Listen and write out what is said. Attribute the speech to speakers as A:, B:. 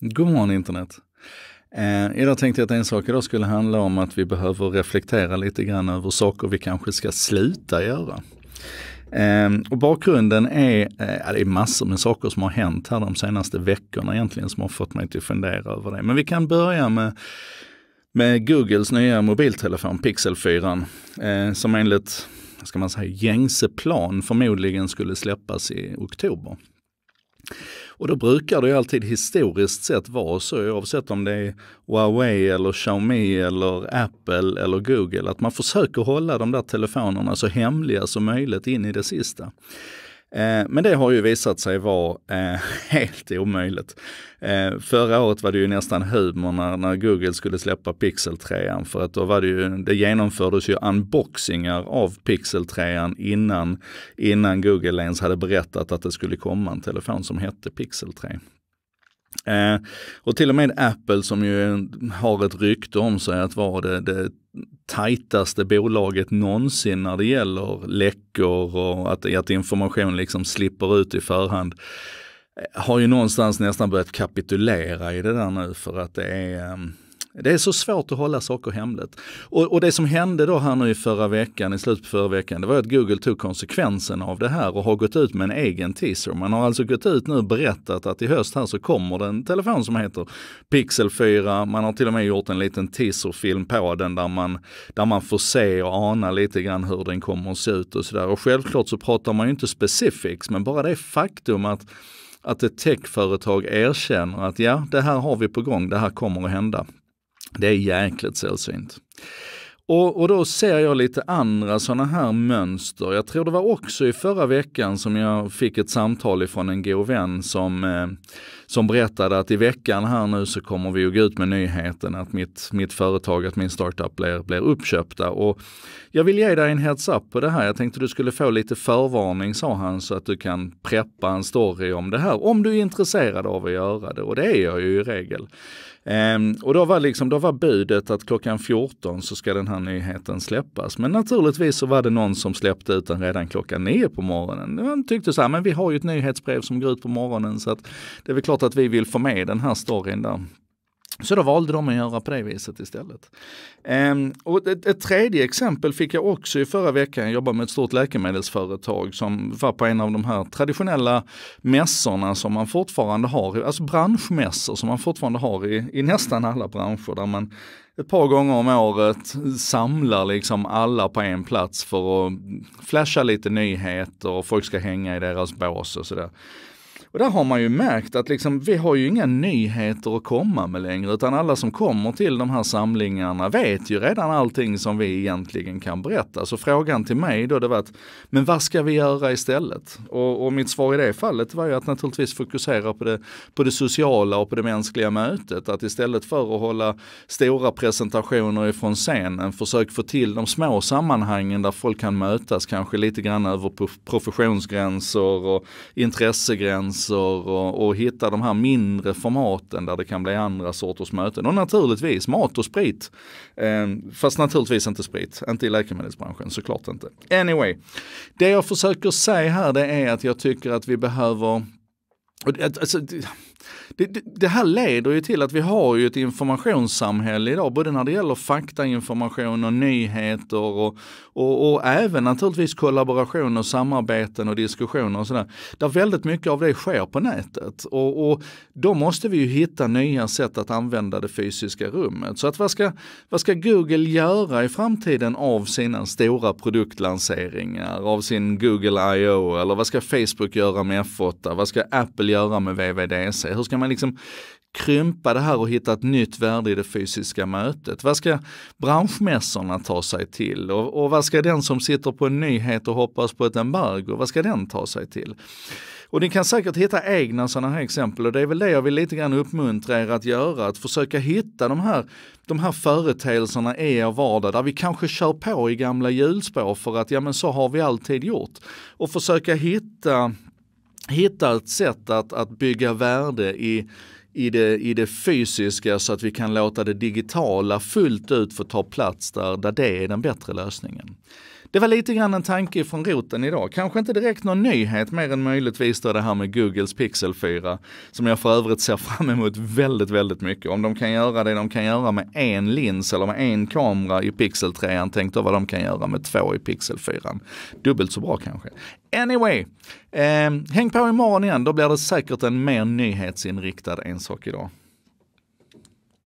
A: God morgon internet! Eh, idag tänkte jag att en sak idag skulle handla om att vi behöver reflektera lite grann över saker vi kanske ska sluta göra. Eh, och bakgrunden är, eh, det är massor med saker som har hänt här de senaste veckorna egentligen som har fått mig till att fundera över det. Men vi kan börja med med Googles nya mobiltelefon Pixel 4 eh, som enligt ska man säga, gängse plan förmodligen skulle släppas i oktober. Och då brukar det ju alltid historiskt sett vara så, oavsett om det är Huawei eller Xiaomi eller Apple eller Google, att man försöker hålla de där telefonerna så hemliga som möjligt in i det sista. Eh, men det har ju visat sig vara eh, helt omöjligt. Eh, förra året var det ju nästan humor när, när Google skulle släppa Pixel 3 för att då var det ju, det genomfördes ju unboxingar av Pixel 3 innan, innan Google ens hade berättat att det skulle komma en telefon som hette Pixel 3. Eh, och till och med Apple som ju har ett rykte om sig att vara det, det tajtaste bolaget någonsin när det gäller läckor och att, att information liksom slipper ut i förhand eh, har ju någonstans nästan börjat kapitulera i det där nu för att det är ehm, det är så svårt att hålla saker hemligt. Och, och, det som hände då här nu i förra veckan, i slutet på förra veckan, det var att Google tog konsekvensen av det här och har gått ut med en egen teaser. Man har alltså gått ut nu och berättat att i höst här så kommer det en telefon som heter Pixel 4. Man har till och med gjort en liten teaserfilm på den där man, där man får se och ana lite grann hur den kommer att se ut och sådär. Och självklart så pratar man ju inte specifics, men bara det faktum att att ett techföretag erkänner att ja, det här har vi på gång, det här kommer att hända. Det är jäkligt sällsynt. Och, och, då ser jag lite andra sådana här mönster. Jag tror det var också i förra veckan som jag fick ett samtal ifrån en god vän som, eh, som berättade att i veckan här nu så kommer vi att gå ut med nyheten att mitt, mitt företag, att min startup blir, blir uppköpta. Och jag vill ge dig en heads-up på det här. Jag tänkte du skulle få lite förvarning sa han så att du kan preppa en story om det här. Om du är intresserad av att göra det och det är jag ju i regel. Ehm, och då var, liksom, då var budet att klockan 14 så ska den här nyheten släppas. Men naturligtvis så var det någon som släppte ut den redan klockan 9 på morgonen. De tyckte så här, men vi har ju ett nyhetsbrev som går ut på morgonen så att det är väl klart att vi vill få med den här storyn där så då valde de att göra på det viset istället. Ehm, och ett, ett, tredje exempel fick jag också i förra veckan. Jag jobbade med ett stort läkemedelsföretag som var på en av de här traditionella mässorna som man fortfarande har, alltså branschmässor som man fortfarande har i, i nästan alla branscher där man ett par gånger om året samlar liksom alla på en plats för att flasha lite nyheter och folk ska hänga i deras bås och sådär. Och där har man ju märkt att liksom, vi har ju inga nyheter att komma med längre, utan alla som kommer till de här samlingarna vet ju redan allting som vi egentligen kan berätta. Så frågan till mig då det var att, men vad ska vi göra istället? Och, och mitt svar i det fallet var ju att naturligtvis fokusera på det, på det sociala och på det mänskliga mötet. Att istället för att hålla stora presentationer ifrån scenen, försök få till de små sammanhangen där folk kan mötas, kanske lite grann över professionsgränser och intressegränser konferenser och, och hitta de här mindre formaten där det kan bli andra sorters möten. Och naturligtvis mat och sprit. Eh, fast naturligtvis inte sprit, inte i läkemedelsbranschen, såklart inte. Anyway, det jag försöker säga här det är att jag tycker att vi behöver Alltså, det, det, det, här leder ju till att vi har ju ett informationssamhälle idag, både när det gäller faktainformation och nyheter och, och, och även naturligtvis kollaboration och samarbeten och diskussioner och sådär. Där väldigt mycket av det sker på nätet och, och, då måste vi ju hitta nya sätt att använda det fysiska rummet. Så att vad ska, vad ska Google göra i framtiden av sina stora produktlanseringar, av sin Google I.O. eller vad ska Facebook göra med F8? Vad ska Apple vill göra med VVDC? Hur ska man liksom krympa det här och hitta ett nytt värde i det fysiska mötet? Vad ska branschmässorna ta sig till? Och, och vad ska den som sitter på en nyhet och hoppas på ett embargo, vad ska den ta sig till? Och ni kan säkert hitta egna sådana här exempel och det är väl det jag vill lite grann uppmuntra er att göra, att försöka hitta de här, de här företeelserna i er vardag där vi kanske kör på i gamla hjulspår för att ja men så har vi alltid gjort. Och försöka hitta hitta ett sätt att, att bygga värde i, i, det, i det fysiska så att vi kan låta det digitala fullt ut få ta plats där, där det är den bättre lösningen. Det var lite grann en tanke från roten idag. Kanske inte direkt någon nyhet mer än möjligtvis då det här med Googles Pixel 4 som jag för övrigt ser fram emot väldigt, väldigt mycket. Om de kan göra det de kan göra med en lins eller med en kamera i Pixel 3, tänk då vad de kan göra med två i Pixel 4. Dubbelt så bra kanske. Anyway, Eh, häng på imorgon igen, då blir det säkert en mer nyhetsinriktad En sak idag.